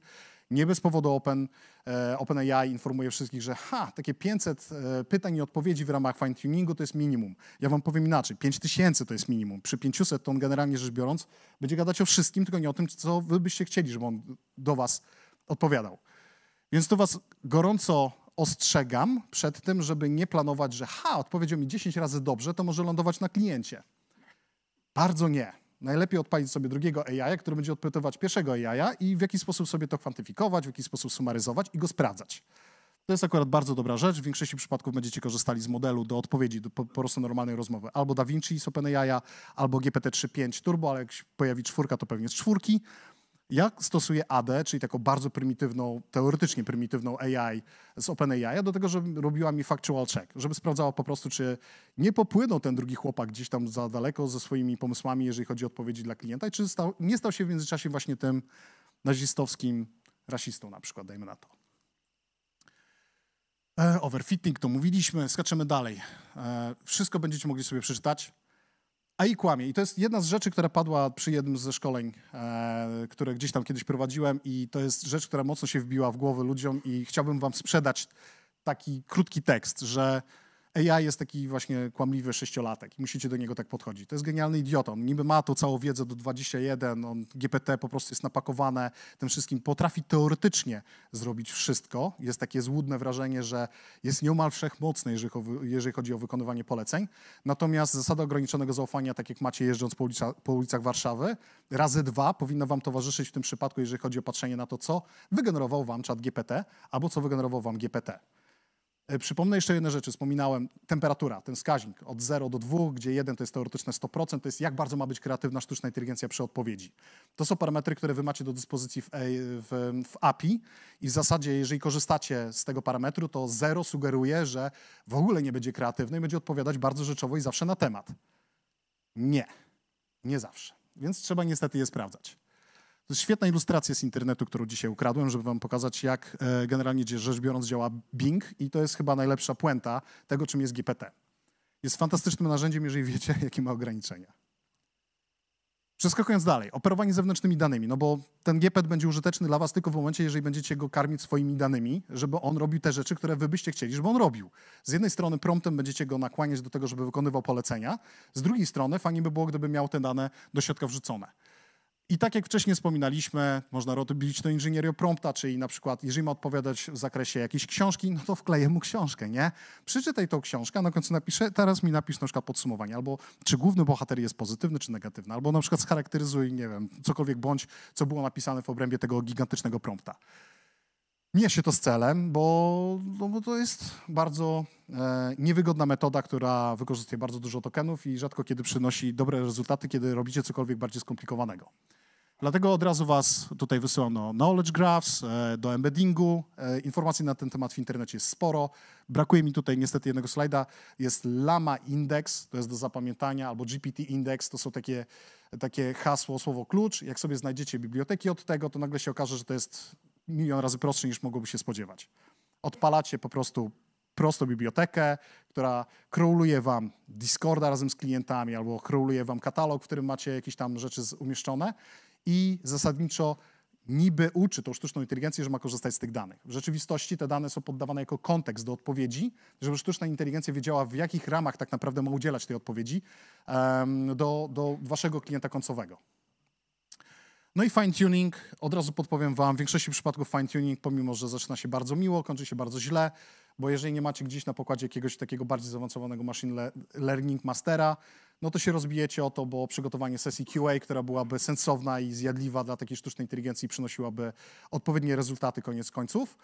[SPEAKER 1] nie bez powodu Open, e, OpenAI informuje wszystkich, że ha, takie 500 e, pytań i odpowiedzi w ramach fine-tuningu to jest minimum. Ja wam powiem inaczej, 5000 to jest minimum. Przy 500 to on generalnie rzecz biorąc będzie gadać o wszystkim, tylko nie o tym, co wy byście chcieli, żeby on do was odpowiadał. Więc tu was gorąco ostrzegam przed tym, żeby nie planować, że ha, odpowiedział mi 10 razy dobrze, to może lądować na kliencie. Bardzo nie najlepiej odpalić sobie drugiego AI, który będzie odpytywać pierwszego AI i w jaki sposób sobie to kwantyfikować, w jaki sposób sumaryzować i go sprawdzać. To jest akurat bardzo dobra rzecz. W większości przypadków będziecie korzystali z modelu do odpowiedzi, do po, po prostu normalnej rozmowy. Albo DaVinci z OpenAI, albo GPT-3.5 Turbo, ale jak się pojawi czwórka, to pewnie z czwórki. Ja stosuję AD, czyli taką bardzo prymitywną, teoretycznie prymitywną AI z OpenAI do tego, żeby robiła mi factual check, żeby sprawdzała po prostu, czy nie popłynął ten drugi chłopak gdzieś tam za daleko ze swoimi pomysłami, jeżeli chodzi o odpowiedzi dla klienta i czy stał, nie stał się w międzyczasie właśnie tym nazistowskim rasistą na przykład, dajmy na to. E, overfitting to mówiliśmy, skaczemy dalej. E, wszystko będziecie mogli sobie przeczytać. A i kłamie. I to jest jedna z rzeczy, która padła przy jednym ze szkoleń, e, które gdzieś tam kiedyś prowadziłem, i to jest rzecz, która mocno się wbiła w głowy ludziom, i chciałbym Wam sprzedać taki krótki tekst, że AI jest taki właśnie kłamliwy sześciolatek i musicie do niego tak podchodzić. To jest genialny idiot. On niby ma tu całą wiedzę do 21, on GPT po prostu jest napakowane tym wszystkim, potrafi teoretycznie zrobić wszystko. Jest takie złudne wrażenie, że jest nieomal wszechmocny, jeżeli, jeżeli chodzi o wykonywanie poleceń. Natomiast zasada ograniczonego zaufania, tak jak macie jeżdżąc po, ulica, po ulicach Warszawy, razy dwa powinna wam towarzyszyć w tym przypadku, jeżeli chodzi o patrzenie na to, co wygenerował wam czat GPT albo co wygenerował wam GPT. E, przypomnę jeszcze jedne rzeczy. Wspominałem temperatura, ten wskaźnik od 0 do 2, gdzie 1 to jest teoretyczne 100%, to jest jak bardzo ma być kreatywna sztuczna inteligencja przy odpowiedzi. To są parametry, które wy macie do dyspozycji w, e, w, w API i w zasadzie jeżeli korzystacie z tego parametru, to 0 sugeruje, że w ogóle nie będzie kreatywny i będzie odpowiadać bardzo rzeczowo i zawsze na temat. Nie, nie zawsze. Więc trzeba niestety je sprawdzać. To jest świetna ilustracja z internetu, którą dzisiaj ukradłem, żeby wam pokazać, jak e, generalnie rzecz biorąc działa Bing i to jest chyba najlepsza puenta tego, czym jest GPT. Jest fantastycznym narzędziem, jeżeli wiecie, jakie ma ograniczenia. Przeskakując dalej, operowanie zewnętrznymi danymi, no bo ten GPT będzie użyteczny dla was tylko w momencie, jeżeli będziecie go karmić swoimi danymi, żeby on robił te rzeczy, które wy byście chcieli, żeby on robił. Z jednej strony promptem będziecie go nakłaniać do tego, żeby wykonywał polecenia, z drugiej strony fajnie by było, gdyby miał te dane do środka wrzucone. I tak jak wcześniej wspominaliśmy, można robić to inżynierią prompta, czyli na przykład, jeżeli ma odpowiadać w zakresie jakiejś książki, no to wkleję mu książkę, nie? Przeczytaj tą książkę, a na końcu napiszę, teraz mi napisz na przykład podsumowanie, albo czy główny bohater jest pozytywny czy negatywny, albo na przykład scharakteryzuj, nie wiem, cokolwiek bądź, co było napisane w obrębie tego gigantycznego prompta. Mija się to z celem, bo, no, bo to jest bardzo e, niewygodna metoda, która wykorzystuje bardzo dużo tokenów i rzadko kiedy przynosi dobre rezultaty, kiedy robicie cokolwiek bardziej skomplikowanego. Dlatego od razu Was tutaj wysyłam do no, knowledge graphs, e, do embeddingu. E, informacji na ten temat w internecie jest sporo. Brakuje mi tutaj niestety jednego slajda. Jest Lama Index, to jest do zapamiętania, albo GPT Index, to są takie, takie hasło, słowo klucz. Jak sobie znajdziecie biblioteki od tego, to nagle się okaże, że to jest milion razy prostszy niż mogłoby się spodziewać. Odpalacie po prostu prostą bibliotekę, która króluje wam Discorda razem z klientami albo króluje wam katalog, w którym macie jakieś tam rzeczy umieszczone i zasadniczo niby uczy tą sztuczną inteligencję, że ma korzystać z tych danych. W rzeczywistości te dane są poddawane jako kontekst do odpowiedzi, żeby sztuczna inteligencja wiedziała, w jakich ramach tak naprawdę ma udzielać tej odpowiedzi um, do, do waszego klienta końcowego. No i fine-tuning, od razu podpowiem Wam, w większości przypadków fine-tuning, pomimo że zaczyna się bardzo miło, kończy się bardzo źle, bo jeżeli nie macie gdzieś na pokładzie jakiegoś takiego bardziej zaawansowanego machine learning mastera, no to się rozbijecie o to, bo przygotowanie sesji QA, która byłaby sensowna i zjadliwa dla takiej sztucznej inteligencji, przynosiłaby odpowiednie rezultaty koniec końców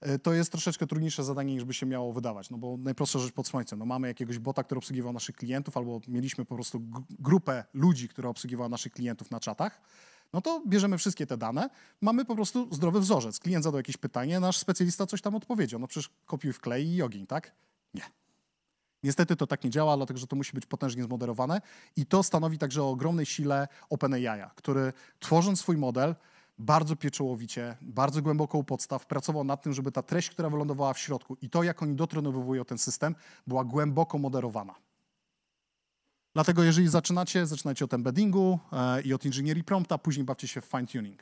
[SPEAKER 1] e, to jest troszeczkę trudniejsze zadanie, niż by się miało wydawać, no bo najprostsza rzecz pod słońcem, no mamy jakiegoś bota, który obsługiwał naszych klientów, albo mieliśmy po prostu grupę ludzi, która obsługiwała naszych klientów na czatach, no to bierzemy wszystkie te dane, mamy po prostu zdrowy wzorzec. Klient zadał jakieś pytanie, nasz specjalista coś tam odpowiedział. No przecież kopiuj w klej i ogień, tak? Nie. Niestety to tak nie działa, dlatego że to musi być potężnie zmoderowane i to stanowi także o ogromnej sile OpenAI, który tworząc swój model bardzo pieczołowicie, bardzo głęboko u podstaw pracował nad tym, żeby ta treść, która wylądowała w środku i to, jak oni dotrynowywują ten system, była głęboko moderowana. Dlatego jeżeli zaczynacie, zaczynajcie od embeddingu e, i od inżynierii prompta, później bawcie się w fine-tuning.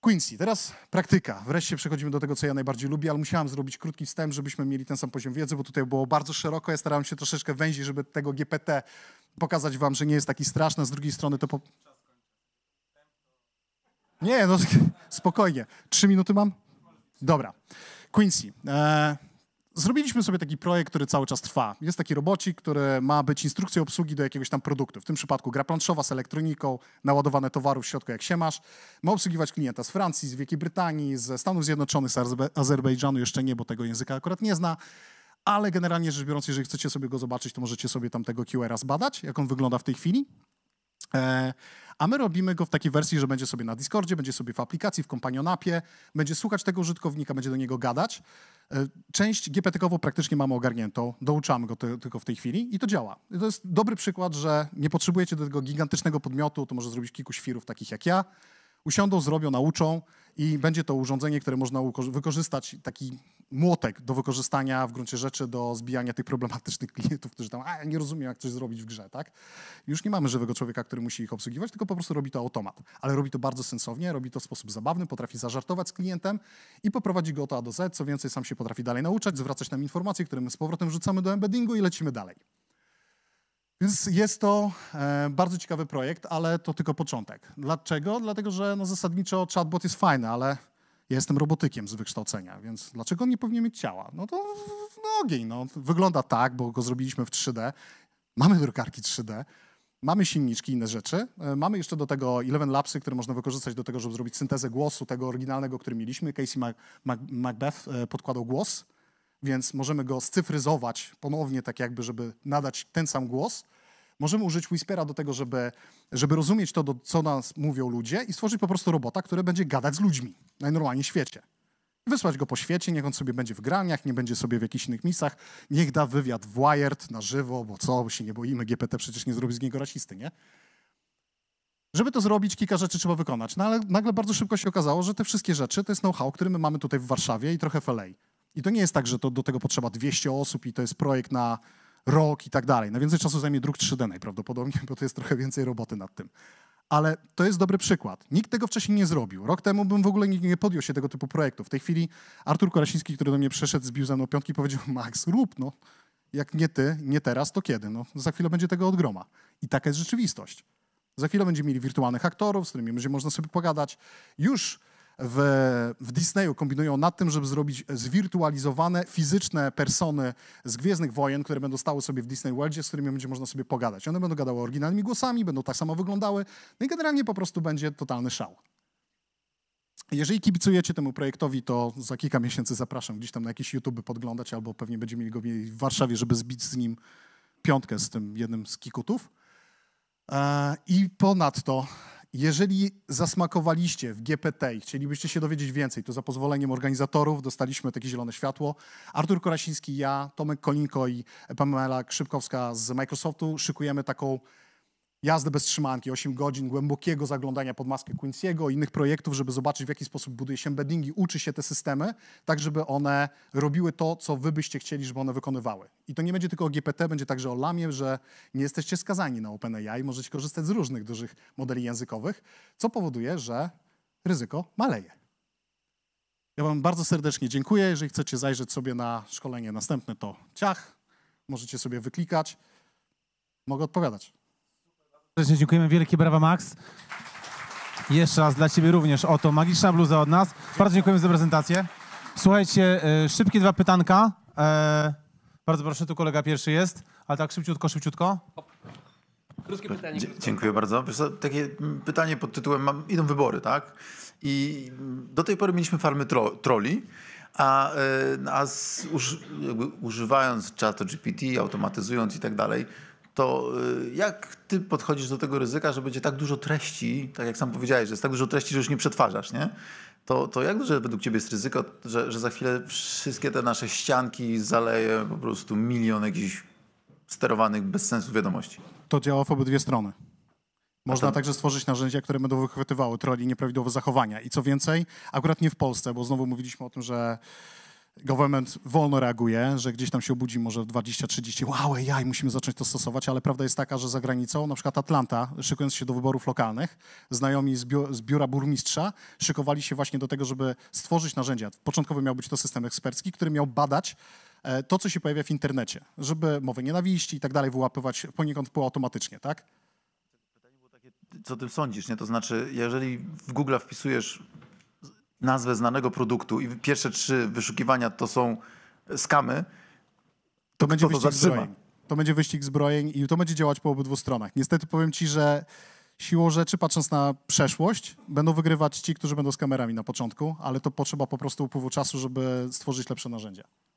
[SPEAKER 1] Quincy, teraz praktyka. Wreszcie przechodzimy do tego, co ja najbardziej lubię, ale musiałam zrobić krótki wstęp, żebyśmy mieli ten sam poziom wiedzy, bo tutaj było bardzo szeroko. Ja starałem się troszeczkę węzić, żeby tego GPT pokazać wam, że nie jest taki straszny. Z drugiej strony to... Po... Nie, no spokojnie. Trzy minuty mam? Dobra. Quincy. E zrobiliśmy sobie taki projekt, który cały czas trwa. Jest taki robocik, który ma być instrukcją obsługi do jakiegoś tam produktu. W tym przypadku gra planszowa z elektroniką, naładowane towaru w środku, jak się masz. Ma obsługiwać klienta z Francji, z Wielkiej Brytanii, ze Stanów Zjednoczonych, z Azerbejdżanu jeszcze nie, bo tego języka akurat nie zna. Ale generalnie rzecz biorąc, jeżeli chcecie sobie go zobaczyć, to możecie sobie tam tego QR-a zbadać, jak on wygląda w tej chwili. E, a my robimy go w takiej wersji, że będzie sobie na Discordzie, będzie sobie w aplikacji, w kompanionapie, będzie słuchać tego użytkownika, będzie do niego gadać. E, część GPT-kową praktycznie mamy ogarniętą, douczamy go te, tylko w tej chwili i to działa. I to jest dobry przykład, że nie potrzebujecie do tego gigantycznego podmiotu, to może zrobić kilku świrów takich jak ja, usiądą, zrobią, nauczą i będzie to urządzenie, które można wykorzystać, taki młotek do wykorzystania w gruncie rzeczy do zbijania tych problematycznych klientów, którzy tam, a nie rozumiem, jak coś zrobić w grze, tak? Już nie mamy żywego człowieka, który musi ich obsługiwać, tylko po prostu robi to automat. Ale robi to bardzo sensownie, robi to w sposób zabawny, potrafi zażartować z klientem i poprowadzi go od A do Z. Co więcej, sam się potrafi dalej nauczać, zwracać nam informacje, które my z powrotem rzucamy do embeddingu i lecimy dalej. Więc jest to e, bardzo ciekawy projekt, ale to tylko początek. Dlaczego? Dlatego, że no zasadniczo chatbot jest fajny, ale ja jestem robotykiem z wykształcenia, więc dlaczego on nie powinien mieć ciała? No to nogi, ogień, no. wygląda tak, bo go zrobiliśmy w 3D. Mamy drukarki 3D, mamy silniczki, inne rzeczy. E, mamy jeszcze do tego Eleven Labsy, które można wykorzystać do tego, żeby zrobić syntezę głosu tego oryginalnego, który mieliśmy. Casey Mac Mac Macbeth e, podkładał głos więc możemy go scyfryzować ponownie, tak jakby, żeby nadać ten sam głos. Możemy użyć Whispera do tego, żeby, żeby rozumieć to, do, co nas mówią ludzie i stworzyć po prostu robota, który będzie gadać z ludźmi w świecie. Wysłać go po świecie, niech on sobie będzie w graniach, nie będzie sobie w jakichś innych misjach, niech da wywiad w Wired na żywo, bo co, bo się nie boimy, GPT przecież nie zrobi z niego rasisty, nie? Żeby to zrobić, kilka rzeczy trzeba wykonać, no ale nagle bardzo szybko się okazało, że te wszystkie rzeczy to jest know-how, który my mamy tutaj w Warszawie i trochę w i to nie jest tak, że to, do tego potrzeba 200 osób i to jest projekt na rok i tak dalej. Najwięcej czasu zajmie druk 3D najprawdopodobniej, bo to jest trochę więcej roboty nad tym. Ale to jest dobry przykład. Nikt tego wcześniej nie zrobił. Rok temu bym w ogóle nie, nie podjął się tego typu projektu. W tej chwili Artur Korasiński, który do mnie przeszedł, zbił ze mną piątki i powiedział, Max, rób no. Jak nie ty, nie teraz, to kiedy? No, za chwilę będzie tego odgroma. I taka jest rzeczywistość. Za chwilę będziemy mieli wirtualnych aktorów, z którymi będzie można sobie pogadać. Już w, w Disneyu kombinują nad tym, żeby zrobić zwirtualizowane, fizyczne persony z Gwiezdnych Wojen, które będą stały sobie w Disney Worldzie, z którymi będzie można sobie pogadać. One będą gadały oryginalnymi głosami, będą tak samo wyglądały, no i generalnie po prostu będzie totalny szał. Jeżeli kibicujecie temu projektowi, to za kilka miesięcy zapraszam gdzieś tam na jakieś YouTube podglądać, albo pewnie będziemy mieli go w Warszawie, żeby zbić z nim piątkę z tym jednym z kikutów. E, I ponadto jeżeli zasmakowaliście w GPT i chcielibyście się dowiedzieć więcej, to za pozwoleniem organizatorów dostaliśmy takie zielone światło. Artur Korasiński, ja, Tomek Kolinko i Pamela Krzypkowska z Microsoftu szykujemy taką jazdy bez trzymanki, 8 godzin głębokiego zaglądania pod maskę Quincy'ego i innych projektów, żeby zobaczyć, w jaki sposób buduje się embeddingi, uczy się te systemy, tak żeby one robiły to, co wy byście chcieli, żeby one wykonywały. I to nie będzie tylko o GPT, będzie także o LAMie, że nie jesteście skazani na OpenAI, możecie korzystać z różnych dużych modeli językowych, co powoduje, że ryzyko maleje. Ja wam bardzo serdecznie dziękuję. Jeżeli chcecie zajrzeć sobie na szkolenie następne, to ciach, możecie sobie wyklikać. Mogę odpowiadać. Serdecznie dziękujemy. Wielkie brawa, Max. Jeszcze raz dla Ciebie również oto magiczna bluza od nas. Bardzo dziękujemy za prezentację. Słuchajcie, e, szybkie dwa pytanka. E, bardzo proszę, tu kolega pierwszy jest, ale tak szybciutko, szybciutko. Krótkie pytanie. Krótko. Dziękuję bardzo. Co, takie pytanie pod tytułem mam, idą wybory, tak? I do tej pory mieliśmy farmy tro, troli, a, e, a z, uż, używając czatu GPT, automatyzując i tak dalej, to y, jak ty podchodzisz do tego ryzyka, że będzie tak dużo treści, tak jak sam powiedziałeś, że jest tak dużo treści, że już nie przetwarzasz, nie? To, to jak duże według ciebie jest ryzyko, że, że za chwilę wszystkie te nasze ścianki zaleje po prostu milion jakichś sterowanych bez sensu wiadomości? To działa w obydwie strony. Można także stworzyć narzędzia, które będą wychwytywały troli nieprawidłowe zachowania. I co więcej, akurat nie w Polsce, bo znowu mówiliśmy o tym, że government wolno reaguje, że gdzieś tam się obudzi może 20-30, wow, jaj, musimy zacząć to stosować, ale prawda jest taka, że za granicą, na przykład Atlanta, szykując się do wyborów lokalnych, znajomi z, biu z biura burmistrza szykowali się właśnie do tego, żeby stworzyć narzędzia. Początkowo miał być to system ekspercki, który miał badać e, to, co się pojawia w internecie, żeby mowę nienawiści i tak dalej wyłapywać poniekąd półautomatycznie, tak? co ty sądzisz, nie? To znaczy, jeżeli w Google wpisujesz nazwę znanego produktu i pierwsze trzy wyszukiwania to są skamy, to będzie to wyścig zatrzyma. zbrojeń. To będzie wyścig zbrojeń i to będzie działać po obydwu stronach. Niestety powiem ci, że siłą rzeczy, patrząc na przeszłość, będą wygrywać ci, którzy będą z kamerami na początku, ale to potrzeba po prostu upływu czasu, żeby stworzyć lepsze narzędzia.